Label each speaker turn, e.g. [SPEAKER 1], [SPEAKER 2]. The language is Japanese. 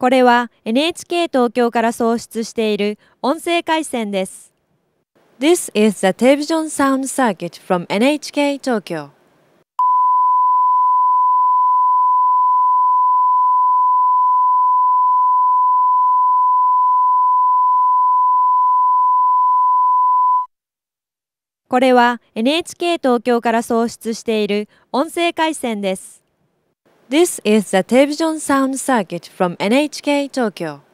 [SPEAKER 1] これは NHK 東京から創出している音声
[SPEAKER 2] 回線です。This is the television sound circuit from NHK Tokyo.
[SPEAKER 1] これは NHK 東京から
[SPEAKER 2] 創出している音声回線です。This is the television sound circuit from NHK Tokyo.